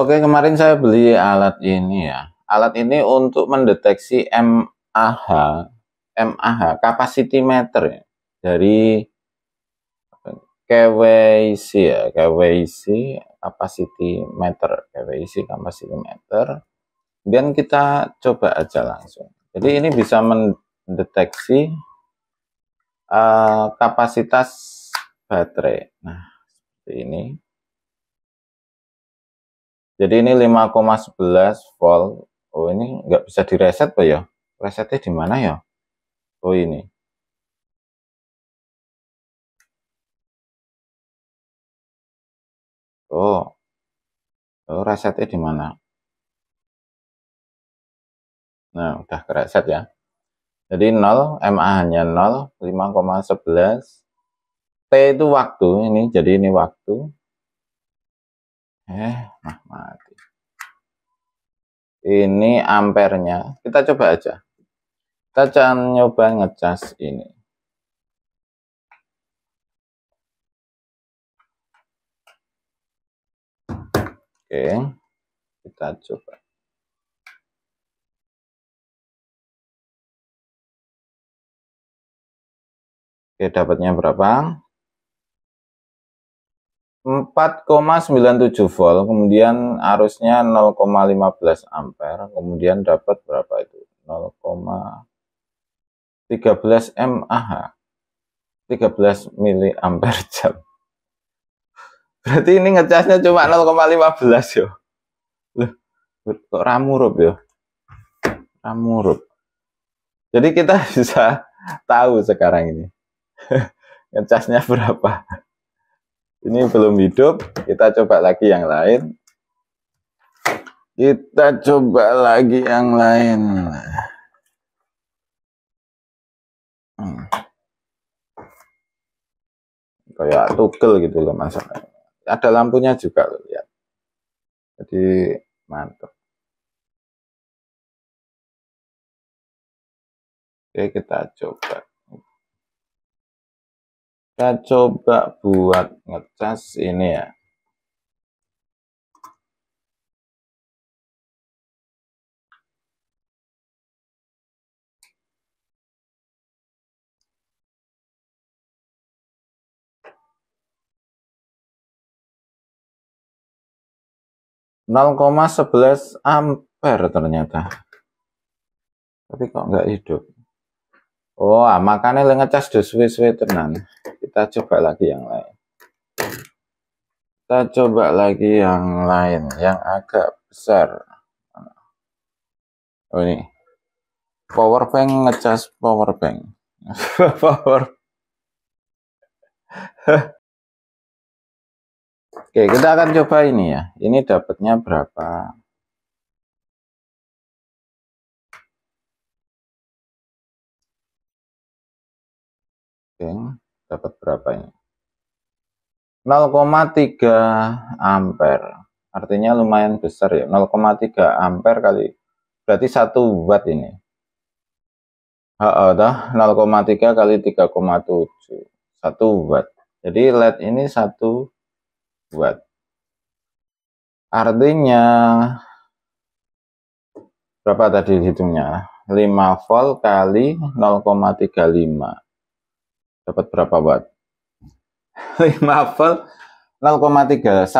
Oke, kemarin saya beli alat ini ya. Alat ini untuk mendeteksi MAH, MAH capacity meter ya, dari KWC ya, KWC capacity meter, KWC capacity meter. Kemudian kita coba aja langsung. Jadi ini bisa mendeteksi uh, kapasitas baterai. Nah, seperti ini. Jadi ini 5,11 volt. Oh ini nggak bisa direset Pak ya? Resetnya di mana ya? Oh ini. Oh. Oh resetnya di mana? Nah, udah kereset ya. Jadi 0, MA hanya 0, 5,11. T itu waktu, ini jadi ini waktu eh nah mati ini ampernya kita coba aja kita jangan nyoba ngecas ini oke kita coba Oke, dapatnya berapa? 4,97 volt, kemudian arusnya 0,15 ampere, kemudian dapat berapa itu? 0,13 mAh. 13 mili ampere jam. Berarti ini ngecasnya cuma 0,15 yo. kok ramurup yo. Ramurup. Jadi kita bisa tahu sekarang ini. ngecasnya berapa. Ini belum hidup, kita coba lagi yang lain. Kita coba lagi yang lain. Hmm. Kayak tukel gitu loh masalahnya. Ada lampunya juga loh, ya Jadi mantap. Oke, kita coba kita coba buat ngecas ini ya nol koma sebelas ampere ternyata tapi kok nggak hidup oh ah, makanya ngecas di suwe-suwe tenan kita coba lagi yang lain kita coba lagi yang lain yang agak besar oh ini power bank ngecas power bank power Oke, kita akan coba ini ya. Ini dapatnya berapa? Oke dapat berapanya 0,3 ampere artinya lumayan besar ya 0,3 ampere kali berarti 1 watt ini dah 0,3 kali 3,7 1 watt jadi LED ini 1 watt artinya berapa tadi hitungnya 5 volt kali 0,35 dapat berapa watt? 5 volt 0,3 1,75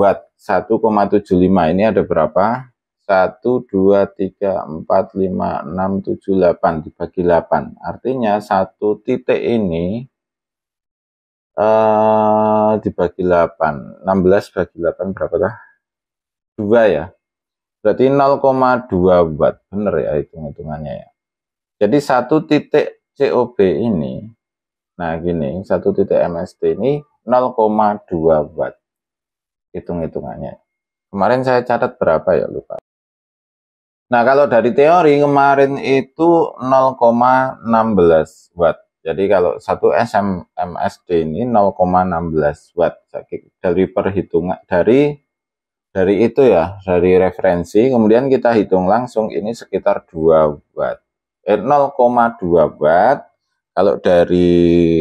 watt 1,75 ini ada berapa? 1, 2, 3, 4, 5, 6, 7, 8 dibagi 8 artinya satu titik ini uh, dibagi 8 16 bagi 8 berapa dah? 2 ya berarti 0,2 watt bener ya hitung-hitungannya ya jadi satu titik COB ini, nah gini, 1 titik MST ini 0,2 Watt. Hitung-hitungannya. Kemarin saya catat berapa ya, lupa. Nah, kalau dari teori kemarin itu 0,16 Watt. Jadi kalau satu SMMSD ini 0,16 Watt. Dari perhitungan, dari dari itu ya, dari referensi. Kemudian kita hitung langsung ini sekitar 2 Watt. 0,2 eh, watt kalau dari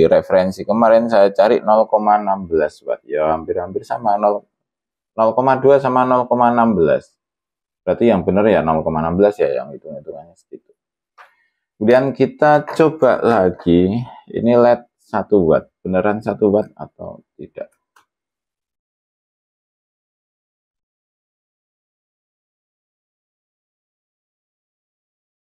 referensi kemarin saya cari 0,16 watt ya hampir-hampir sama 0,2 sama 0,16 berarti yang benar ya 0,16 ya yang hitung-hitungannya segitu kemudian kita coba lagi ini LED 1 watt beneran 1 watt atau tidak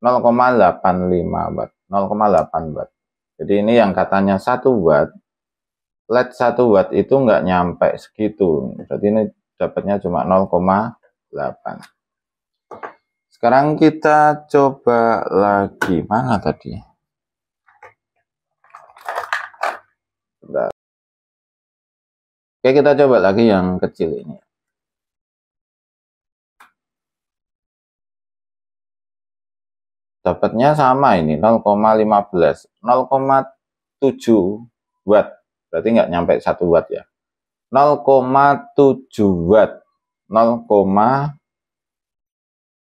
0,85 watt 0,8 watt jadi ini yang katanya 1 watt LED 1 watt itu nggak nyampe segitu berarti ini dapatnya cuma 0,8 sekarang kita coba lagi mana tadi Bentar. Oke kita coba lagi yang kecil ini dapatnya sama ini 0,15 0,7 watt berarti nggak nyampe 1 watt ya 0,7 watt 0,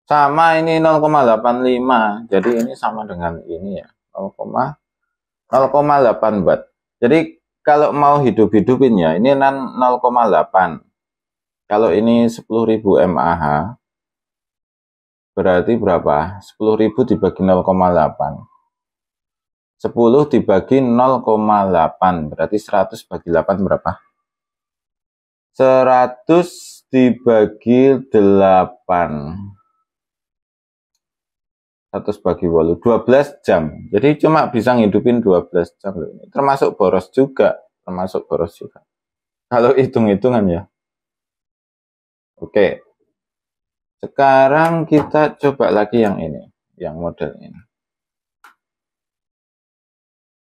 sama ini 0,85 jadi ini sama dengan ini ya 0,8 watt jadi kalau mau hidup-hidupin ya ini 0,8 kalau ini 10.000 mAh berarti berapa? 10.000 dibagi 0,8. 10 dibagi 0,8 berarti 100 bagi 8 berapa? 100 dibagi 8. 100 bagi 8, 12 jam. Jadi cuma bisa ngidupin 12 jam. Termasuk boros juga. Termasuk boros juga. Kalau hitung-hitungan ya. Oke, sekarang kita coba lagi yang ini, yang model ini.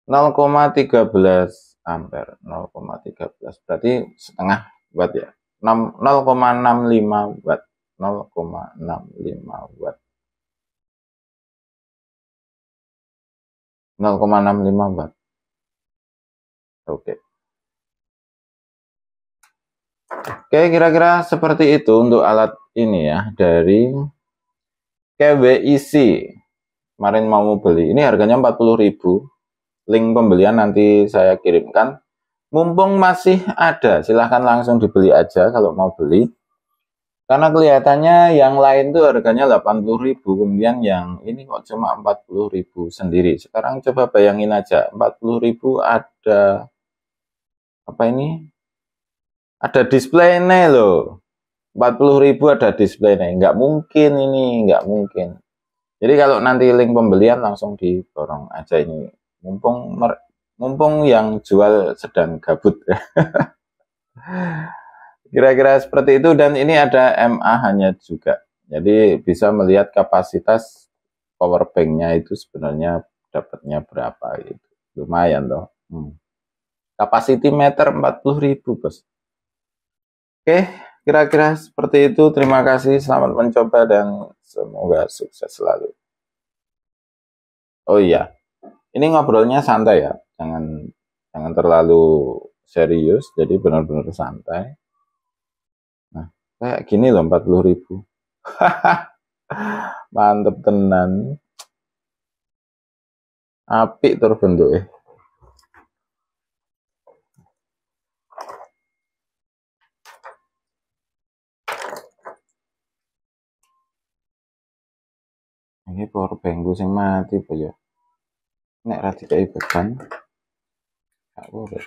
0,13 ampere, 0,13 berarti setengah watt ya. 0,65 watt, 0,65 watt. 0,65 watt. Oke. Okay. Oke, okay, kira-kira seperti itu untuk alat ini ya dari KWIC kemarin mau beli ini harganya 40.000 link pembelian nanti saya kirimkan mumpung masih ada silahkan langsung dibeli aja kalau mau beli karena kelihatannya yang lain tuh harganya 80.000 kemudian yang ini kok cuma 40.000 sendiri sekarang coba bayangin aja 40.000 ada apa ini ada display ini loh 40 ribu ada display nih, nggak mungkin ini nggak mungkin jadi kalau nanti link pembelian langsung diborong aja ini mumpung mumpung yang jual sedang gabut kira-kira seperti itu dan ini ada MA hanya juga jadi bisa melihat kapasitas power banknya itu sebenarnya dapatnya berapa itu lumayan loh hmm. kapasiti meter 40 ribu bos oke okay. Kira-kira seperti itu. Terima kasih, selamat mencoba dan semoga sukses selalu. Oh iya, ini ngobrolnya santai ya, jangan jangan terlalu serius, jadi benar-benar santai. Nah, kayak gini loh 40 ribu. Mantep tenan. api terbentuk eh. jenenge powerbank gue sing mati apa ya nek ra dikai beban gak power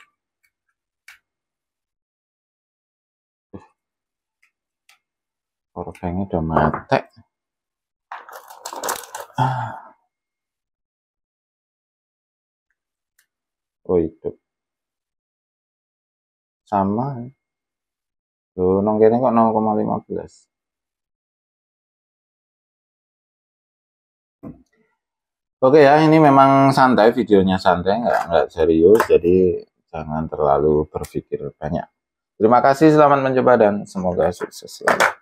powerbanknya udah mati ah. oh hidup sama tuh nongkrongnya kok 0,15 Oke ya, ini memang santai videonya santai, nggak nggak serius, jadi jangan terlalu berpikir banyak. Terima kasih, selamat mencoba dan semoga sukses selalu.